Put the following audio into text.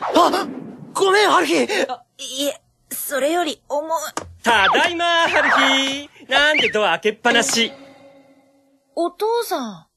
あごめん、ハルヒいえ、それより重い。ただいま、ハルヒなんでドア開けっぱなしお父さん。